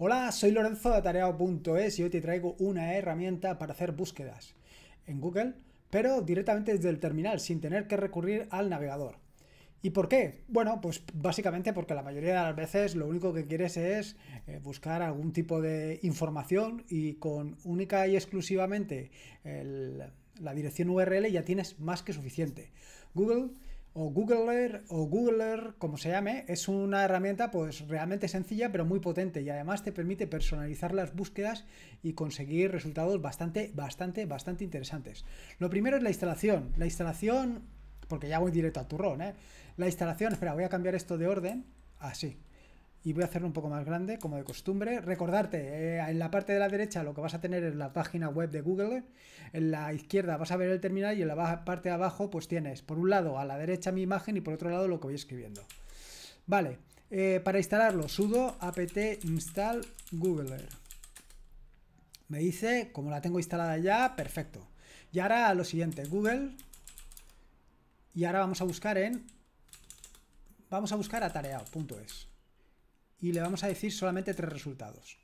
Hola, soy Lorenzo de Tareao.es y hoy te traigo una herramienta para hacer búsquedas en Google, pero directamente desde el terminal, sin tener que recurrir al navegador. ¿Y por qué? Bueno, pues básicamente porque la mayoría de las veces lo único que quieres es eh, buscar algún tipo de información y con única y exclusivamente la dirección URL ya tienes más que suficiente. Google o Googler o Googler, como se llame, es una herramienta pues realmente sencilla pero muy potente y además te permite personalizar las búsquedas y conseguir resultados bastante, bastante, bastante interesantes. Lo primero es la instalación. La instalación, porque ya voy directo al turrón, ¿eh? La instalación, espera, voy a cambiar esto de orden, así. Ah, y voy a hacerlo un poco más grande, como de costumbre. Recordarte, eh, en la parte de la derecha lo que vas a tener es la página web de Google, en la izquierda vas a ver el terminal y en la parte de abajo pues tienes por un lado a la derecha mi imagen y por otro lado lo que voy escribiendo. Vale, eh, para instalarlo sudo apt install google Me dice, como la tengo instalada ya, perfecto. Y ahora lo siguiente, Google. Y ahora vamos a buscar en... Vamos a buscar atareado.es y le vamos a decir solamente tres resultados.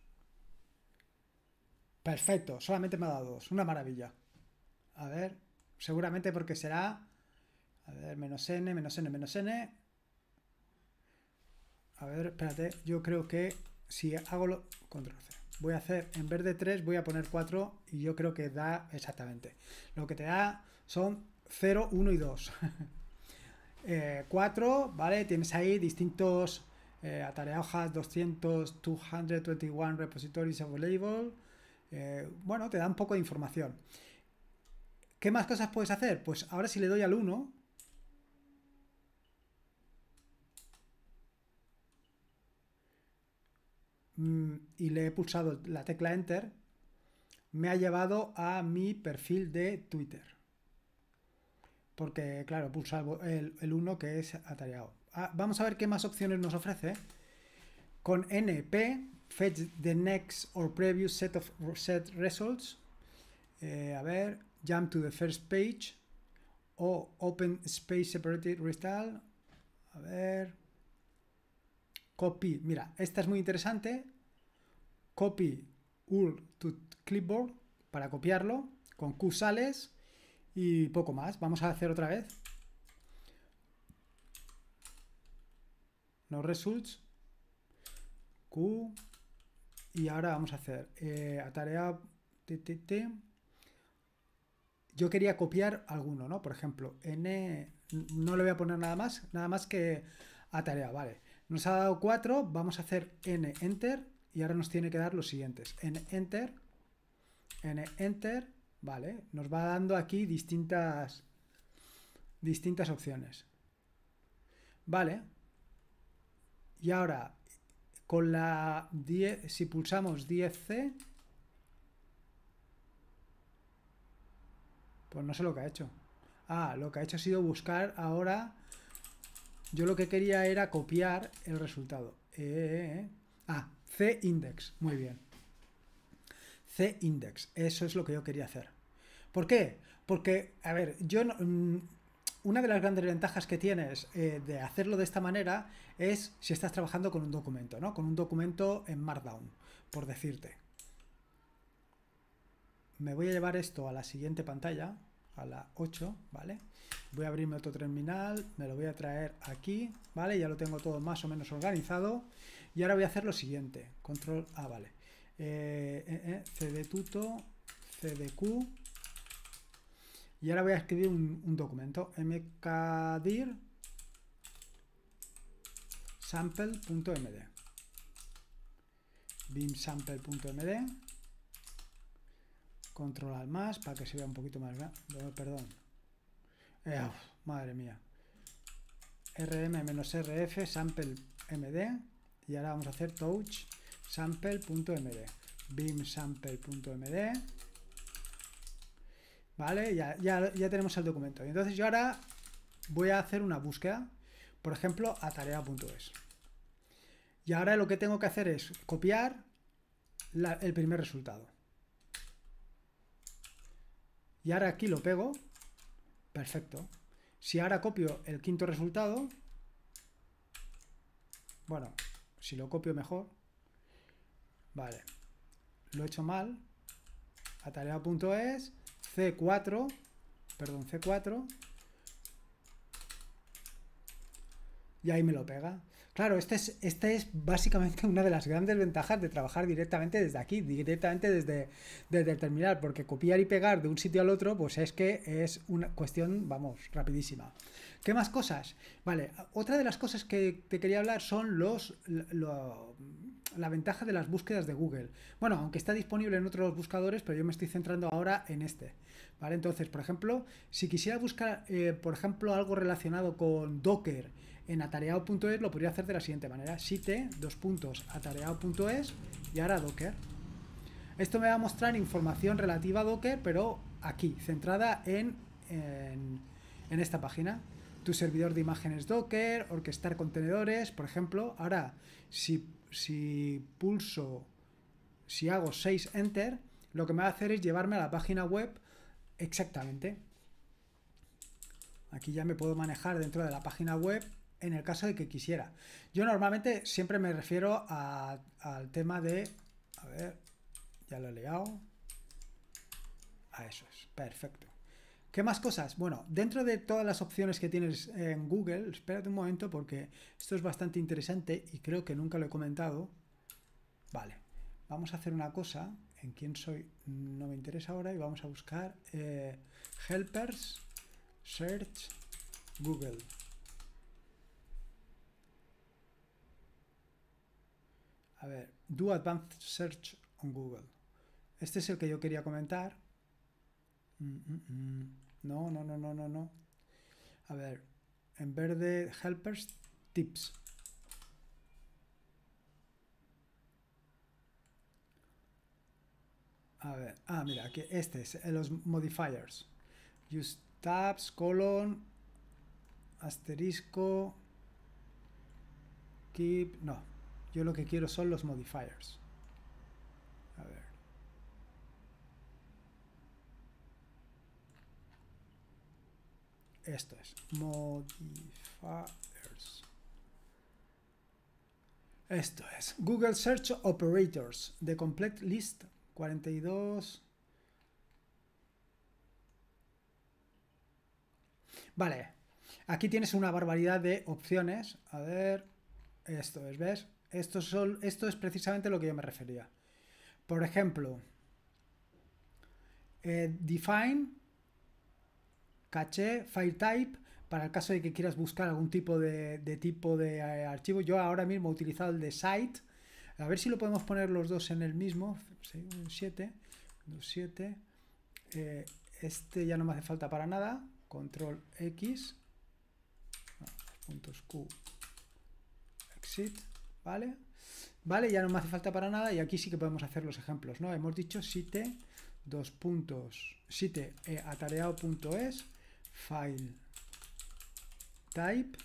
Perfecto, solamente me ha dado dos, una maravilla. A ver, seguramente porque será... A ver, menos n, menos n, menos n. A ver, espérate, yo creo que si hago lo... Control Voy a hacer, en vez de 3, voy a poner 4 y yo creo que da exactamente. Lo que te da son 0, 1 y 2. Eh, cuatro, 4, ¿vale? Tienes ahí distintos eh, Atarea hojas 200, 221 repositories available. Eh, bueno, te da un poco de información. ¿Qué más cosas puedes hacer? Pues ahora si le doy al 1, mm, y le he pulsado la tecla Enter, me ha llevado a mi perfil de Twitter. Porque, claro, pulsa el 1 que es atareado. Ah, vamos a ver qué más opciones nos ofrece. ¿eh? Con NP, fetch the next or previous set of set results. Eh, a ver, jump to the first page. O open space separated result. A ver. Copy. Mira, esta es muy interesante. Copy URL to clipboard para copiarlo. Con Q sales y poco más. Vamos a hacer otra vez. no results, Q, y ahora vamos a hacer eh, a tarea Yo quería copiar alguno, ¿no? Por ejemplo, N, no le voy a poner nada más, nada más que a tarea, vale. Nos ha dado 4, vamos a hacer N, Enter, y ahora nos tiene que dar los siguientes. N, Enter, N, Enter, vale. Nos va dando aquí distintas, distintas opciones. Vale, y ahora, con la 10, si pulsamos 10C, pues no sé lo que ha hecho. Ah, lo que ha hecho ha sido buscar ahora... Yo lo que quería era copiar el resultado. Eh, eh, eh, ah, C index. Muy bien. C index. Eso es lo que yo quería hacer. ¿Por qué? Porque, a ver, yo no, mm, una de las grandes ventajas que tienes eh, de hacerlo de esta manera es si estás trabajando con un documento, ¿no? Con un documento en Markdown, por decirte. Me voy a llevar esto a la siguiente pantalla, a la 8, ¿vale? Voy a abrirme otro terminal, me lo voy a traer aquí, ¿vale? Ya lo tengo todo más o menos organizado. Y ahora voy a hacer lo siguiente. Control A, ah, vale. Eh, eh, eh cd cdq, y ahora voy a escribir un, documento, mkdir sample.md bimsample.md controlar más para que se vea un poquito más grande perdón eh, madre mía rm-rf sample.md y ahora vamos a hacer touch sample.md bimsample.md ¿Vale? Ya, ya, tenemos el documento. entonces yo ahora voy a hacer una búsqueda, por ejemplo, a tarea.es. Y ahora lo que tengo que hacer es copiar el primer resultado. Y ahora aquí lo pego. Perfecto. Si ahora copio el quinto resultado, bueno, si lo copio mejor, vale, lo he hecho mal, a tarea.es, C4, perdón, C4, y ahí me lo pega. Claro, esta es, este es básicamente una de las grandes ventajas de trabajar directamente desde aquí, directamente desde, desde el terminal, porque copiar y pegar de un sitio al otro, pues es que es una cuestión, vamos, rapidísima. ¿Qué más cosas? Vale, otra de las cosas que te quería hablar son los la ventaja de las búsquedas de Google. Bueno, aunque está disponible en otros buscadores, pero yo me estoy centrando ahora en este. ¿vale? Entonces, por ejemplo, si quisiera buscar, eh, por ejemplo, algo relacionado con Docker en atareado.es, lo podría hacer de la siguiente manera. Site, dos puntos, atareado.es y ahora Docker. Esto me va a mostrar información relativa a Docker, pero aquí, centrada en, en, en esta página tu servidor de imágenes Docker, orquestar contenedores, por ejemplo. Ahora, si si pulso, si hago 6 Enter, lo que me va a hacer es llevarme a la página web exactamente. Aquí ya me puedo manejar dentro de la página web en el caso de que quisiera. Yo normalmente siempre me refiero al tema de... A ver, ya lo he leído, A eso es, perfecto. ¿Qué más cosas? Bueno, dentro de todas las opciones que tienes en Google, espérate un momento porque esto es bastante interesante y creo que nunca lo he comentado. Vale, vamos a hacer una cosa. En quién soy no me interesa ahora y vamos a buscar eh, helpers search Google. A ver, do advanced search on Google. Este es el que yo quería comentar. Mm, mm, mm. No, no, no, no, no, no. A ver, en verde helpers, tips. A ver, ah, mira, que este es eh, los modifiers. Use tabs, colon, asterisco, keep. No, yo lo que quiero son los modifiers. A ver. Esto es, modifiers. Esto es, Google Search Operators, de Complete List 42. Vale, aquí tienes una barbaridad de opciones. A ver, esto es, ¿ves? Esto, esto es precisamente lo que yo me refería. Por ejemplo, eh, define caché type, para el caso de que quieras buscar algún tipo de, tipo de eh, archivo. Yo ahora mismo he utilizado el de site. A ver si lo podemos poner los dos en el mismo. 7, eh, este ya no me hace falta para nada. Control X. Ah, puntos Q. Exit. ¿Vale? Vale, ya no me hace falta para nada y aquí sí que podemos hacer los ejemplos, ¿no? Hemos dicho site, dos puntos, site eh, atareado.es file type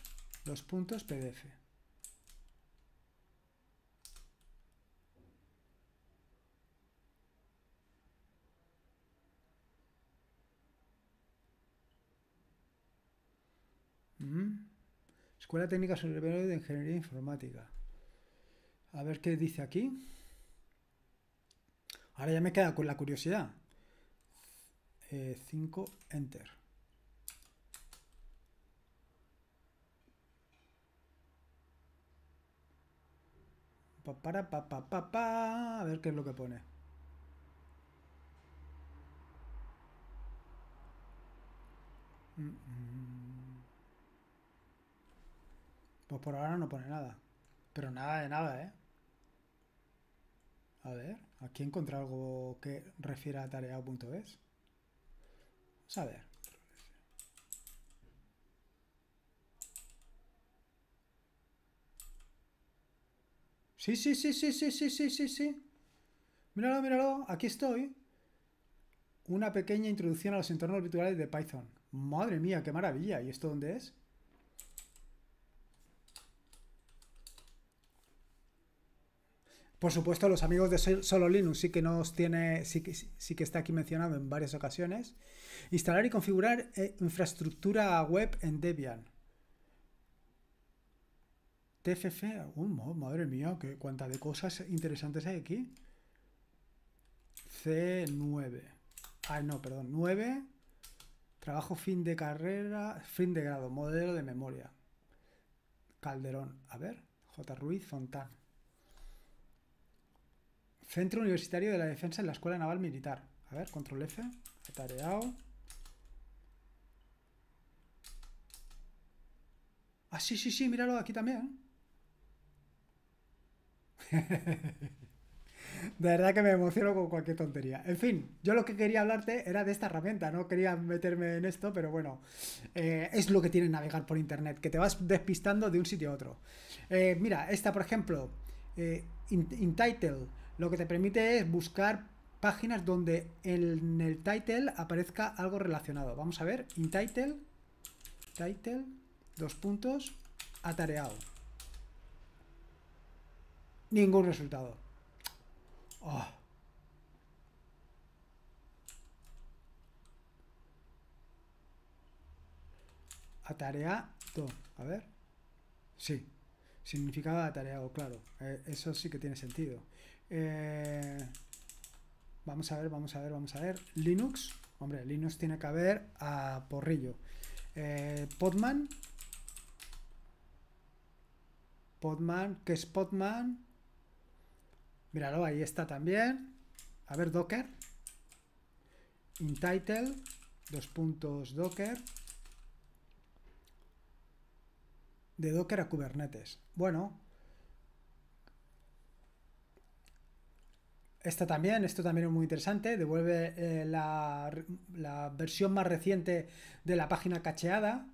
los puntos pdf. Escuela Técnica Superior de Ingeniería Informática. A ver qué dice aquí. Ahora ya me queda con la curiosidad. 5, eh, enter. para, pa, pa, A ver qué es lo que pone. Mm, mm. Pues por ahora no pone nada. Pero nada de nada, ¿eh? A ver, aquí encontré algo que refiera a tarea.es. Vamos a ver. Sí, sí, sí, sí, sí, sí, sí, sí, sí. Míralo, míralo, aquí estoy. Una pequeña introducción a los entornos virtuales de Python. Madre mía, qué maravilla. ¿Y esto dónde es? Por supuesto, los amigos de Solo Linux sí que nos tiene, sí que, sí que está aquí mencionado en varias ocasiones. Instalar y configurar eh, infraestructura web en Debian. TFF, madre mía, qué cuanta de cosas interesantes hay aquí. C9. Ah, no, perdón, 9. Trabajo fin de carrera, fin de grado, modelo de memoria. Calderón, a ver, J. Ruiz Fontán. Centro Universitario de la Defensa en la Escuela Naval Militar. A ver, control F, atareado. Ah, sí, sí, sí, míralo aquí también. De verdad que me emociono con cualquier tontería. En fin, yo lo que quería hablarte era de esta herramienta, no quería meterme en esto, pero bueno, eh, es lo que tiene navegar por internet, que te vas despistando de un sitio a otro. Eh, mira, esta por ejemplo, eh, Intitle, lo que te permite es buscar páginas donde en el title aparezca algo relacionado. Vamos a ver, Intitle, title, dos puntos, atareado. Ningún resultado. Oh. Atareado. A ver. Sí. significaba atareado, claro. Eh, eso sí que tiene sentido. Eh, vamos a ver, vamos a ver, vamos a ver. Linux. Hombre, Linux tiene que haber a porrillo. Eh, Podman. Podman. ¿Qué es Podman? Míralo, ahí está también. A ver, Docker. Intitle, dos puntos Docker. De Docker a Kubernetes. Bueno. Esta también, esto también es muy interesante. Devuelve eh, la, la versión más reciente de la página cacheada.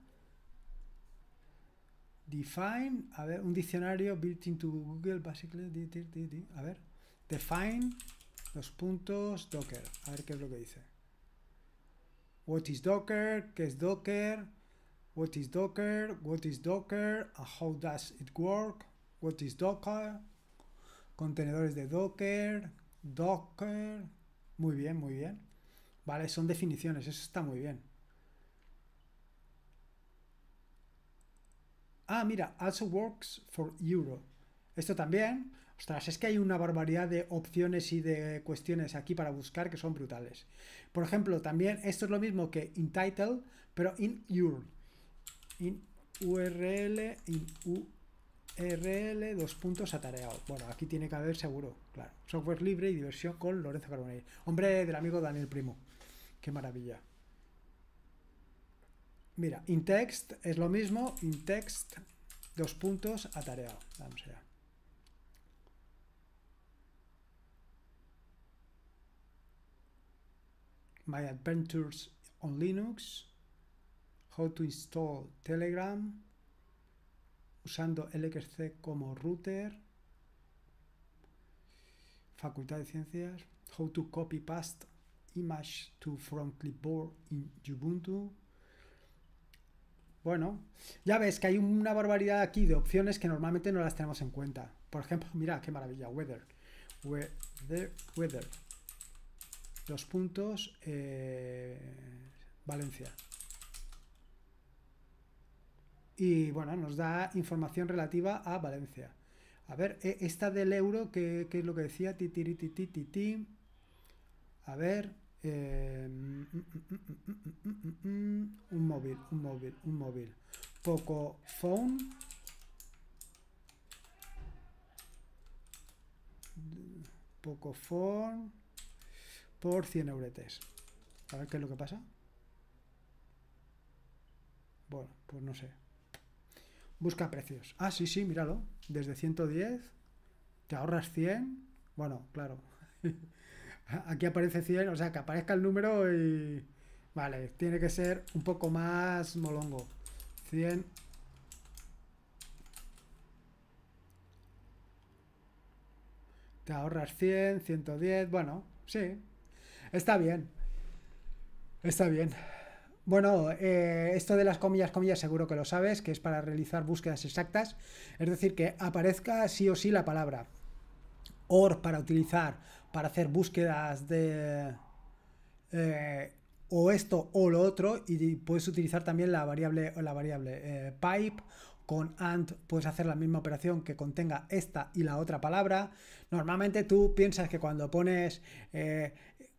Define, a ver, un diccionario built into Google, básicamente A ver define los puntos docker. A ver qué es lo que dice. What is docker? ¿Qué es docker? What is docker? What is docker? how does it work? What is docker? Contenedores de docker, docker. Muy bien, muy bien. Vale, son definiciones, eso está muy bien. Ah, mira, also works for euro. Esto también, Ostras, es que hay una barbaridad de opciones y de cuestiones aquí para buscar que son brutales. Por ejemplo, también esto es lo mismo que in title, pero in URL. In URL, in URL, dos puntos atareado. Bueno, aquí tiene que haber seguro, claro. Software libre y diversión con Lorenzo Carbonell. Hombre del amigo Daniel Primo. Qué maravilla. Mira, in text es lo mismo, in text, dos puntos atareado. Vamos allá. My Adventures on Linux, How to Install Telegram, usando LXC como router, Facultad de Ciencias, How to Copy Paste Image to From Clipboard in Ubuntu. Bueno, ya ves que hay una barbaridad aquí de opciones que normalmente no las tenemos en cuenta. Por ejemplo, mira qué maravilla, Weather. Weather, weather. Los puntos eh, Valencia. Y bueno, nos da información relativa a Valencia. A ver, e, esta del euro, que, es lo que decía? Titiritititi. A ver. Eh, un móvil, un móvil, un móvil. Poco phone. Poco phone por 100 euretes. A ver qué es lo que pasa. Bueno, pues no sé. Busca precios. Ah, sí, sí, míralo. Desde 110 te ahorras 100. Bueno, claro. Aquí aparece 100, o sea, que aparezca el número y... Vale, tiene que ser un poco más molongo. 100 te ahorras 100, 110, bueno, sí, Está bien. Está bien. Bueno, eh, esto de las comillas, comillas, seguro que lo sabes, que es para realizar búsquedas exactas. Es decir, que aparezca sí o sí la palabra. OR para utilizar, para hacer búsquedas de... Eh, o esto o lo otro y puedes utilizar también la variable la variable eh, pipe con AND puedes hacer la misma operación que contenga esta y la otra palabra. Normalmente tú piensas que cuando pones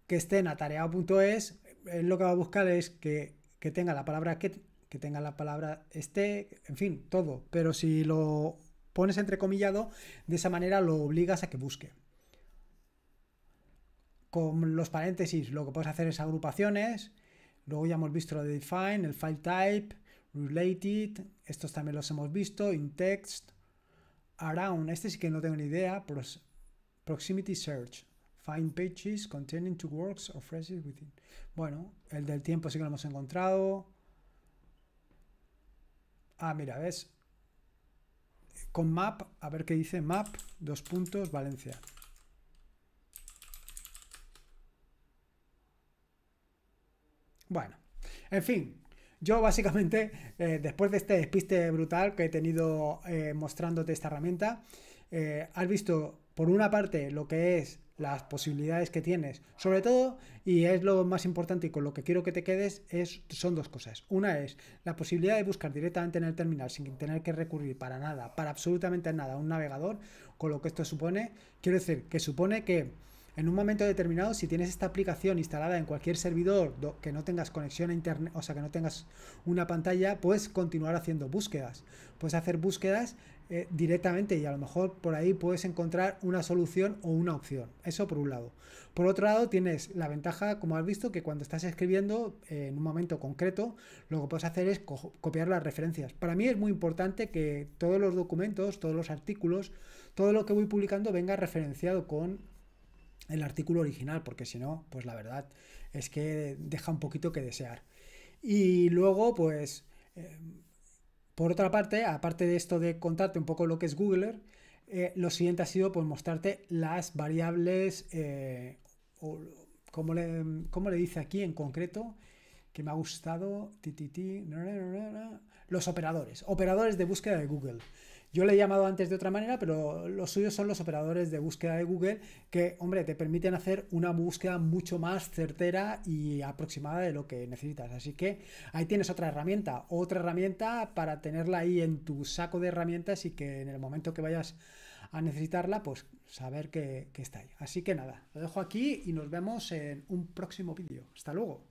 que esté en atareado.es, lo que va a buscar es que, tenga la palabra que, que tenga la palabra esté, en fin, todo. Pero si lo pones entrecomillado, de esa manera lo obligas a que busque. Con los paréntesis, lo que puedes hacer es agrupaciones. Luego ya hemos visto lo de define, el file type, related. Estos también los hemos visto. In text, around. Este sí que no tengo ni idea. Proximity search. Find pages containing two works or phrases within. Bueno, el del tiempo sí que lo hemos encontrado. Ah, mira, ¿ves? Con map, a ver qué dice map, dos puntos, Valencia. Bueno, en fin, yo básicamente, eh, después de este despiste brutal que he tenido eh, mostrándote esta herramienta, eh, has visto por una parte lo que es las posibilidades que tienes. Sobre todo, y es lo más importante y con lo que quiero que te quedes, es, son dos cosas. Una es la posibilidad de buscar directamente en el terminal sin tener que recurrir para nada, para absolutamente nada, a un navegador, con lo que esto supone. Quiero decir, que supone que en un momento determinado, si tienes esta aplicación instalada en cualquier servidor que no tengas conexión a internet, o sea, que no tengas una pantalla, puedes continuar haciendo búsquedas. Puedes hacer búsquedas eh, directamente y a lo mejor por ahí puedes encontrar una solución o una opción. Eso por un lado. Por otro lado, tienes la ventaja, como has visto, que cuando estás escribiendo eh, en un momento concreto, lo que puedes hacer es copiar las referencias. Para mí es muy importante que todos los documentos, todos los artículos, todo lo que voy publicando venga referenciado con el artículo original, porque si no, pues la verdad es que deja un poquito que desear. Y luego, pues... Eh, por otra parte, aparte de esto de contarte un poco lo que es Googler, eh, lo siguiente ha sido pues, mostrarte las variables, eh, como, le, le dice aquí en concreto, que me ha gustado, ti, los operadores, operadores de búsqueda de Google. Yo le he llamado antes de otra manera, pero los suyos son los operadores de búsqueda de Google que, hombre, te permiten hacer una búsqueda mucho más certera y aproximada de lo que necesitas. Así que ahí tienes otra herramienta, otra herramienta para tenerla ahí en tu saco de herramientas y que en el momento que vayas a necesitarla, pues saber que, que está ahí. Así que nada, lo dejo aquí y nos vemos en un próximo vídeo. Hasta luego.